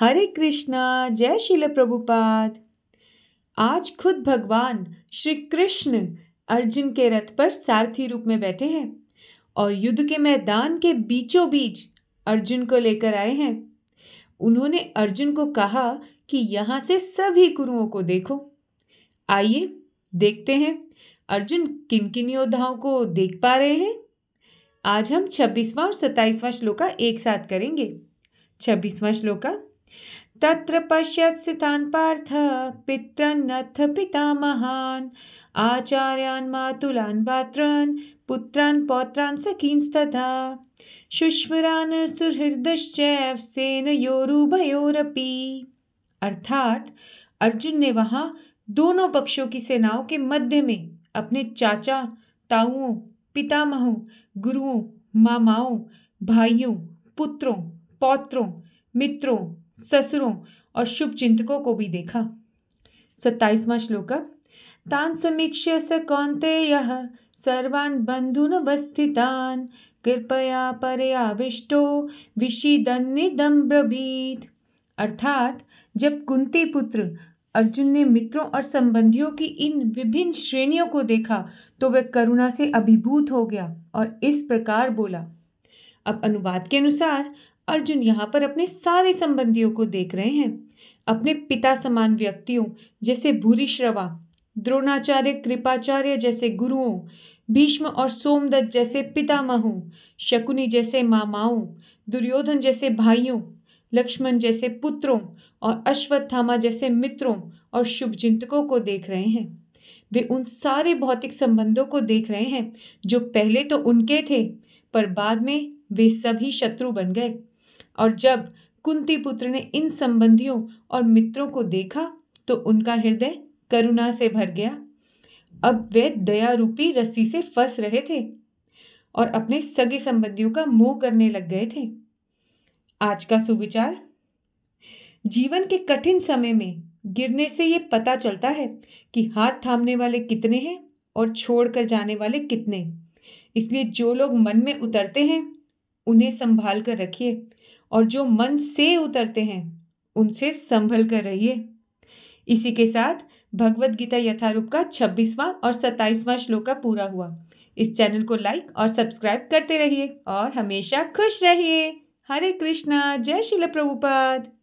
हरे कृष्णा जय शिल प्रभुपाद आज खुद भगवान श्री कृष्ण अर्जुन के रथ पर सारथी रूप में बैठे हैं और युद्ध के मैदान के बीचों बीच अर्जुन को लेकर आए हैं उन्होंने अर्जुन को कहा कि यहाँ से सभी कुरुओं को देखो आइए देखते हैं अर्जुन किन किन योद्धाओं को देख पा रहे हैं आज हम 26वां और 27वां श्लोका एक साथ करेंगे 26वां श्लोका तत्र पश्यत्सितान् पार्थ पितृन्नथ पितामहान् आचार्यान् मातुलान् भातॄन् पुत्रान् पौत्रान् सखींस्तथा शुश्वरान् सुहृदश्चैव सेनयोरुभयोरपि अर्थात अर्जुन ने वहाँ दोनों पक्षों की सेनाओं के मध्य में अपने चाचा ताऊओं पितामहों गुरुओं मामाओं भाइयों पुत्रों पौत्रों मित्रों ससुरों और शुभ चिंतकों को भी देखा सत्ताईसवां श्लोक तान समीक्ष्य स कौन्तेयः सर्वान् वस्थितान कृपया पर्याविष्टो विषिदन्निदं ब्रभीत अर्थात जब कुंती पुत्र अर्जुन ने मित्रों और संबंधियों की इन विभिन्न श्रेणियों को देखा तो वह करुणा से अभिभूत हो गया और इस प्रकार बोला अब अनुवाद के अनुसार अर्जुन यहाँ पर अपने सारे संबंधियों को देख रहे हैं अपने पिता समान व्यक्तियों जैसे श्रवा द्रोणाचार्य कृपाचार्य जैसे गुरुओं भीष्म और सोमदत्त जैसे पितामहों शकुनी जैसे मामाओं दुर्योधन जैसे भाइयों लक्ष्मण जैसे पुत्रों और अश्वत्थामा जैसे मित्रों और शुभचिंतकों को देख रहे हैं वे उन सारे भौतिक संबंधों को देख रहे हैं जो पहले तो उनके थे पर बाद में वे सभी शत्रु बन गए और जब कुंती पुत्र ने इन संबंधियों और मित्रों को देखा तो उनका हृदय करुणा से भर गया अब वे दया रूपी रस्सी से फंस रहे थे और अपने सगे संबंधियों का मोह करने लग गए थे आज का सुविचार जीवन के कठिन समय में गिरने से ये पता चलता है कि हाथ थामने वाले कितने हैं और छोड़कर जाने वाले कितने इसलिए जो लोग मन में उतरते हैं उन्हें संभाल कर रखिए और जो मन से उतरते हैं उनसे संभल कर रहिए इसी के साथ भगवद गीता यथारूप का छब्बीसवां और सत्ताईसवां श्लोक का पूरा हुआ इस चैनल को लाइक और सब्सक्राइब करते रहिए और हमेशा खुश रहिए हरे कृष्णा जय शिला प्रभुपाद